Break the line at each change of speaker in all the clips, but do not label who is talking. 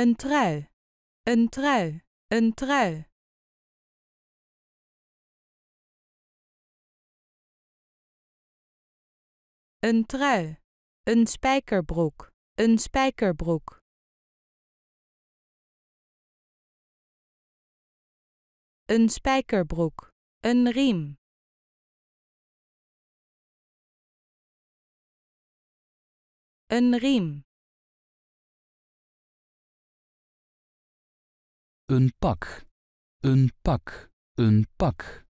Een trui, een trui, een trui. Een trui, een spijkerbroek, een spijkerbroek. Een spijkerbroek, een riem. Een riem. een pak, een pak, een pak.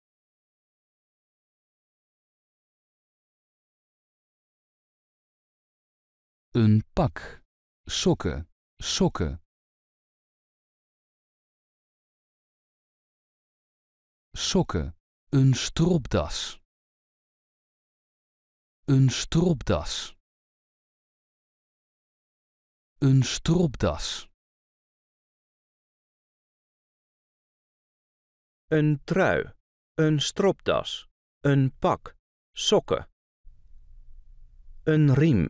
Een pak, sokken, sokken. Sokken, een stropdas. Een stropdas. Een stropdas. een trui, een stropdas, een pak, sokken, een riem,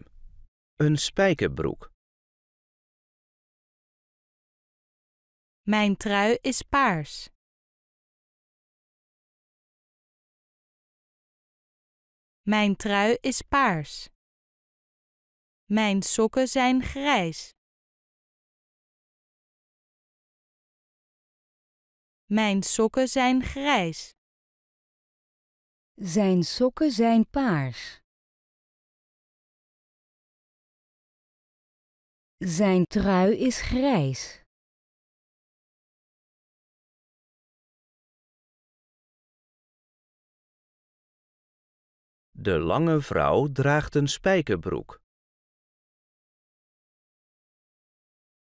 een spijkerbroek. Mijn trui is paars. Mijn trui is paars. Mijn sokken zijn grijs. Mijn sokken zijn grijs. Zijn sokken zijn paars. Zijn trui is grijs. De lange vrouw draagt een spijkerbroek.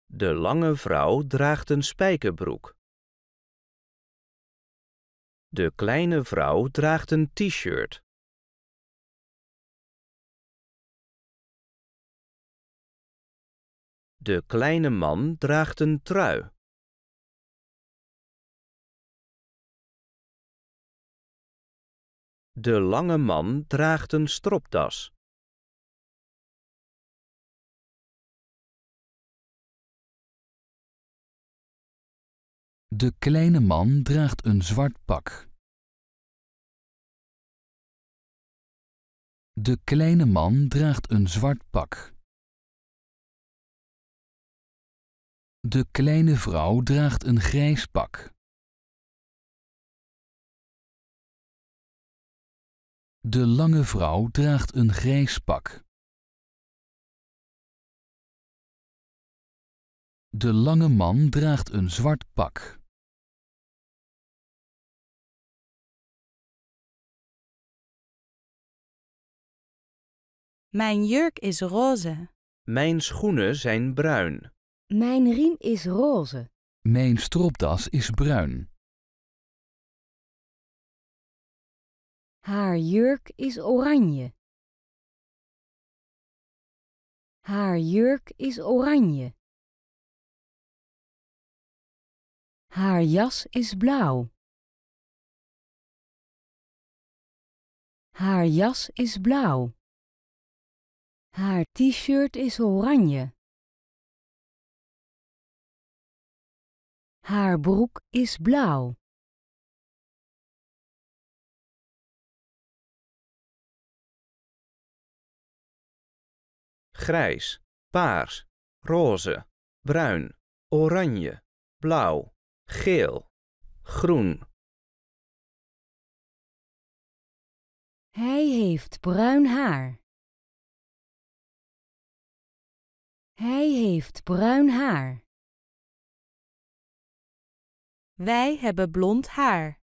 De lange vrouw draagt een spijkerbroek. De kleine vrouw draagt een t-shirt. De kleine man draagt een trui. De lange man draagt een stropdas. De kleine man draagt een zwart pak. De kleine man draagt een zwart pak. De kleine vrouw draagt een grijs pak. De lange vrouw draagt een grijs pak. De lange man draagt een zwart pak. Mijn jurk is roze. Mijn schoenen zijn bruin. Mijn riem is roze. Mijn stropdas is bruin. Haar jurk is oranje. Haar jurk is oranje. Haar jas is blauw. Haar jas is blauw. Haar t-shirt is oranje. Haar broek is blauw. Grijs, paars, roze, bruin, oranje, blauw, geel, groen. Hij heeft bruin haar. Hij heeft bruin haar. Wij hebben blond haar.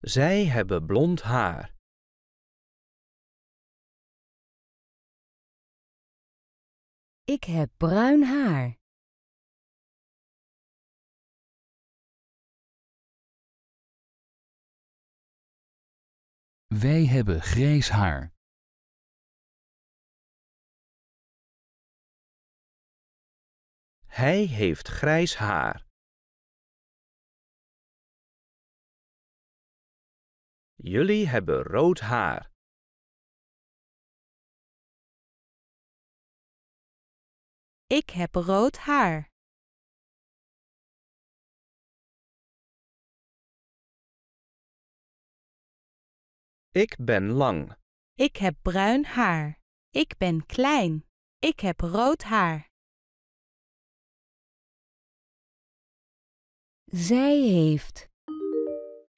Zij hebben blond haar. Ik heb bruin haar. Wij hebben grijs haar. Hij heeft grijs haar. Jullie hebben rood haar. Ik heb rood haar. Ik ben lang. Ik heb bruin haar. Ik ben klein. Ik heb rood haar. Zij heeft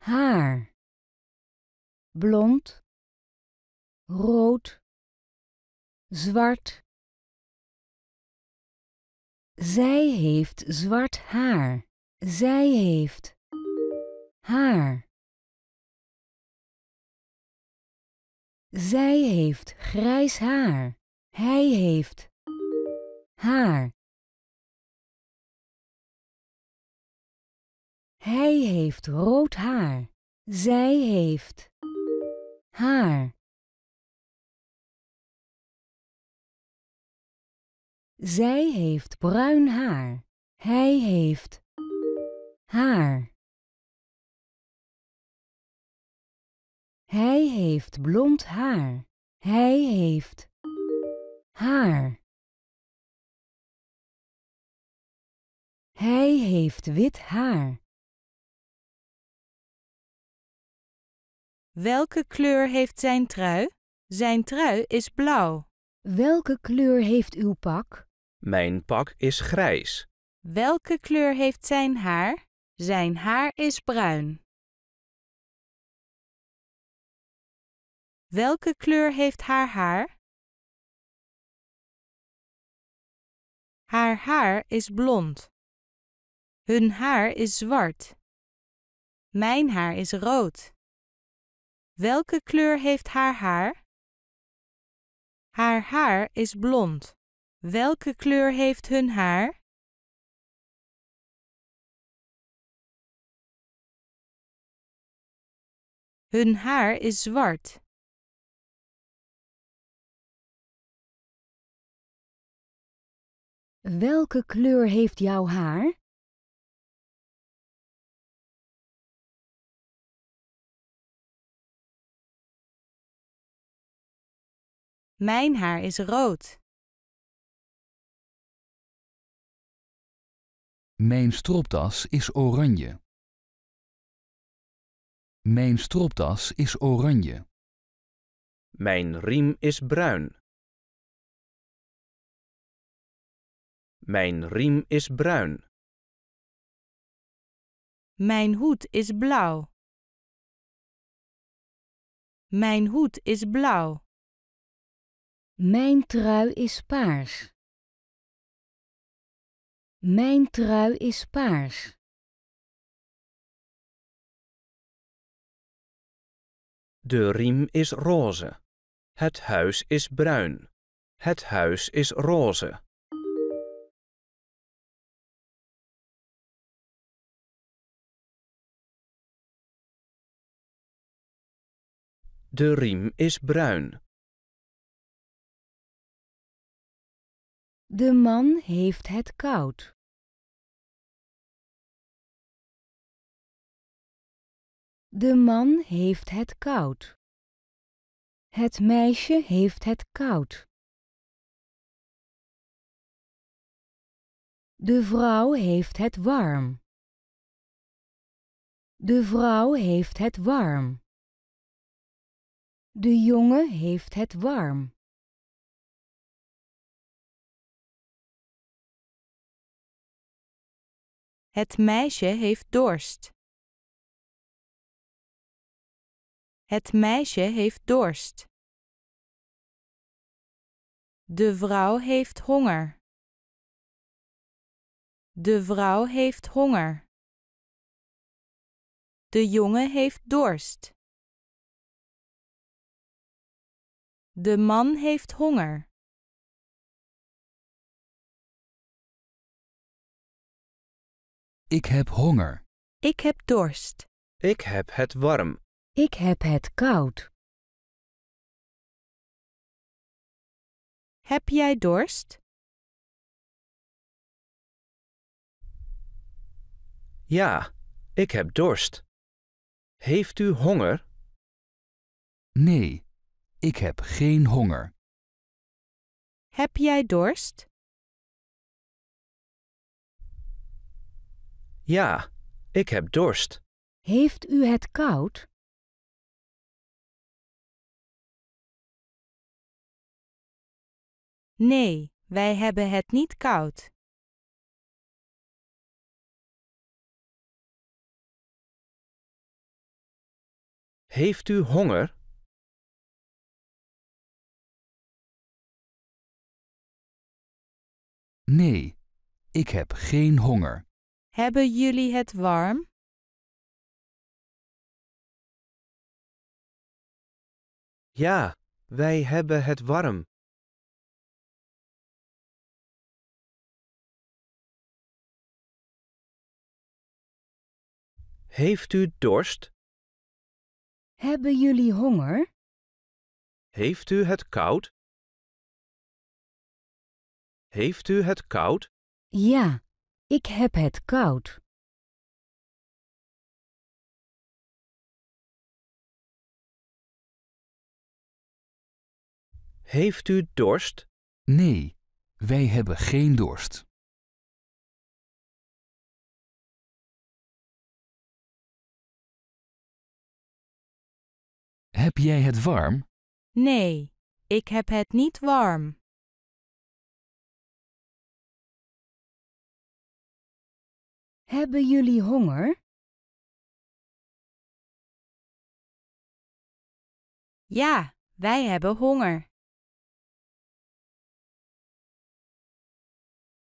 haar blond, rood, zwart. Zij heeft zwart haar. Zij heeft haar. Zij heeft grijs haar. Hij heeft haar. Hij heeft rood haar. Zij heeft haar. Zij heeft bruin haar. Hij heeft haar. Hij heeft blond haar. Hij heeft haar. Hij heeft wit haar. Welke kleur heeft zijn trui? Zijn trui is blauw. Welke kleur heeft uw pak? Mijn pak is grijs. Welke kleur heeft zijn haar? Zijn haar is bruin. Welke kleur heeft haar haar? Haar haar is blond. Hun haar is zwart. Mijn haar is rood. Welke kleur heeft haar haar? Haar haar is blond. Welke kleur heeft hun haar? Hun haar is zwart. Welke kleur heeft jouw haar? Mijn haar is rood. Mijn stropdas is oranje. Mijn stroptas is oranje. Mijn riem is bruin. Mijn riem is bruin. Mijn hoed is blauw. Mijn hoed is blauw. Mijn trui is paars. Mijn trui is paars. De riem is roze. Het huis is bruin. Het huis is roze. De riem is bruin. De man heeft het koud. De man heeft het koud. Het meisje heeft het koud. De vrouw heeft het warm. De vrouw heeft het warm. De jongen heeft het warm. Het meisje heeft dorst. Het meisje heeft dorst. De vrouw heeft honger. De vrouw heeft honger. De jongen heeft dorst. De man heeft honger. Ik heb honger. Ik heb dorst. Ik heb het warm. Ik heb het koud. Heb jij dorst? Ja, ik heb dorst. Heeft u honger? Nee, ik heb geen honger. Heb jij dorst? Ja, ik heb dorst. Heeft u het koud? Nee, wij hebben het niet koud. Heeft u honger? Nee, ik heb geen honger. Hebben jullie het warm? Ja, wij hebben het warm. Heeft u dorst? Hebben jullie honger? Heeft u het koud? Heeft u het koud? Ja, ik heb het koud. Heeft u dorst? Nee, wij hebben geen dorst. Heb jij het warm? Nee, ik heb het niet warm. Hebben jullie honger? Ja, wij hebben honger.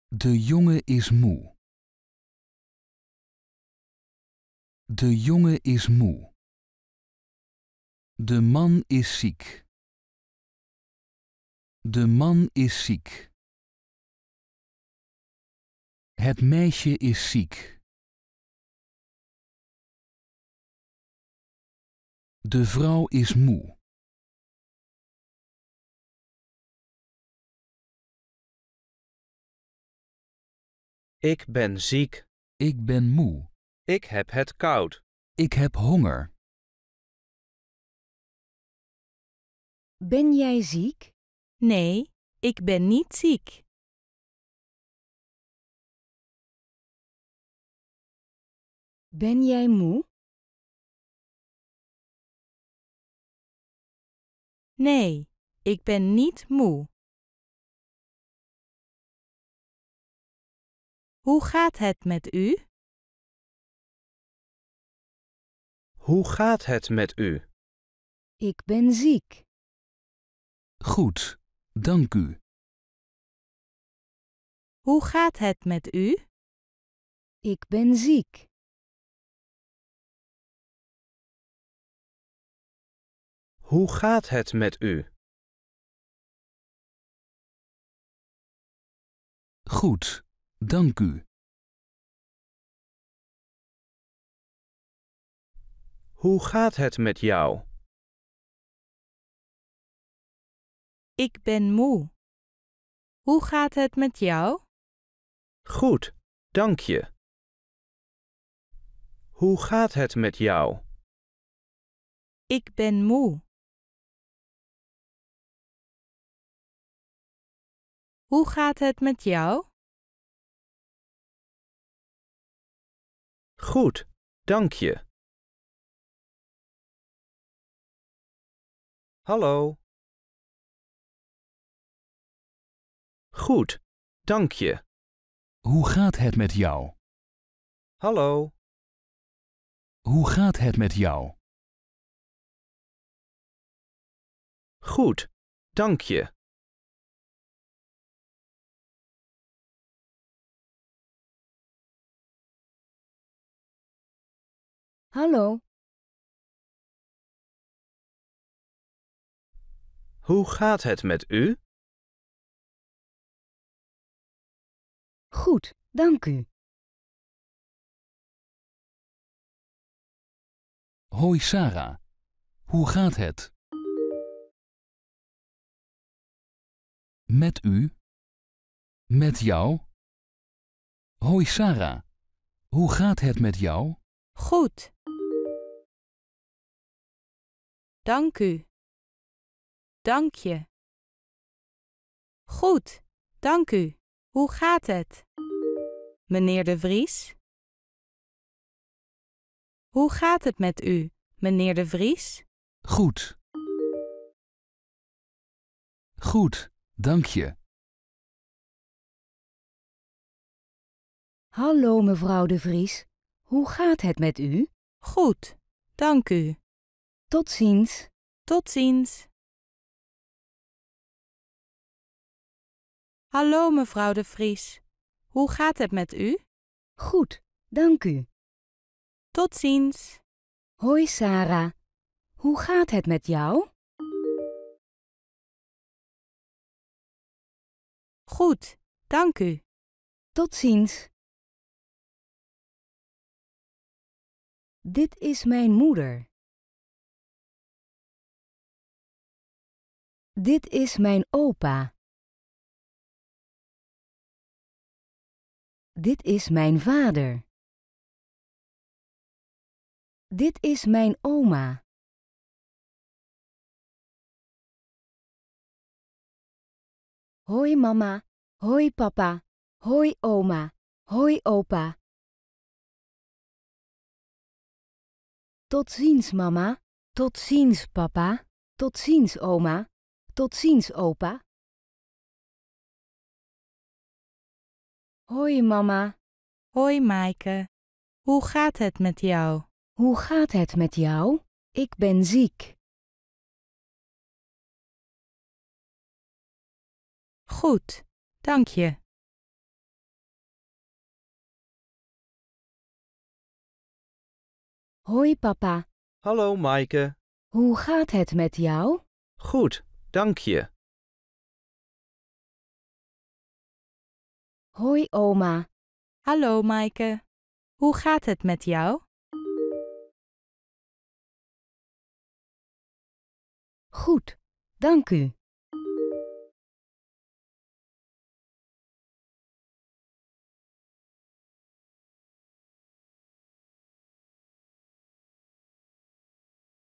De jongen is moe. De jongen is moe. De man is ziek. De man is ziek. Het meisje is ziek. De vrouw is moe. Ik ben ziek. Ik ben moe. Ik heb het koud. Ik heb honger. Ben jij ziek? Nee, ik ben niet ziek. Ben jij moe? Nee, ik ben niet moe. Hoe gaat het met u? Hoe gaat het met u? Ik ben ziek. Goed, dank u. Hoe gaat het met u? Ik ben ziek. Hoe gaat het met u? Goed, dank u. Hoe gaat het met jou? Ik ben moe. Hoe gaat het met jou? Goed, dank je. Hoe gaat het met jou? Ik ben moe. Hoe gaat het met jou? Goed, dank je. Hallo. Goed, dank je. Hoe gaat het met jou? Hallo. Hoe gaat het met jou? Goed, dank je. Hallo. Hoe gaat het met u? Goed, dank u. Hoi Sarah, hoe gaat het? Met u? Met jou? Hoi Sarah, hoe gaat het met jou? Goed. Dank u. Dank je. Goed, dank u. Hoe gaat het? Meneer De Vries? Hoe gaat het met u, meneer De Vries? Goed. Goed, dank je. Hallo mevrouw De Vries, hoe gaat het met u? Goed, dank u. Tot ziens. Tot ziens. Hallo mevrouw de Vries. Hoe gaat het met u? Goed, dank u. Tot ziens. Hoi Sarah. Hoe gaat het met jou? Goed, dank u. Tot ziens. Dit is mijn moeder. Dit is mijn opa. Dit is mijn vader. Dit is mijn oma. Hoi mama, hoi papa, hoi oma, hoi opa. Tot ziens mama, tot ziens papa, tot ziens oma. Tot ziens, opa. Hoi, mama. Hoi, Maaike. Hoe gaat het met jou? Hoe gaat het met jou? Ik ben ziek. Goed, dank je. Hoi papa. Hallo Maaike. Hoe gaat het met jou? Goed, Dank je. Hoi oma. Hallo Maaike. Hoe gaat het met jou? Goed, dank u.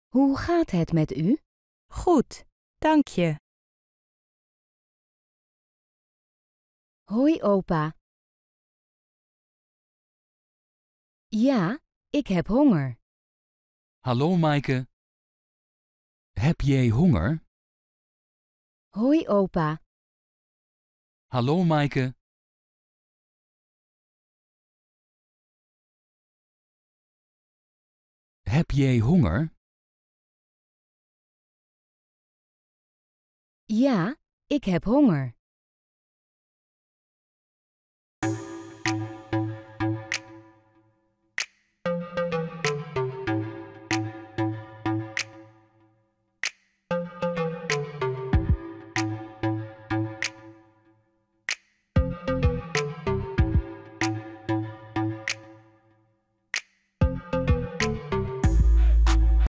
Hoe gaat het met u? Goed. Dank Hoi opa. Ja, ik heb honger. Hallo Maaike. Heb jij honger? Hoi opa. Hallo Maaike. Heb jij honger? Ja, ik heb honger.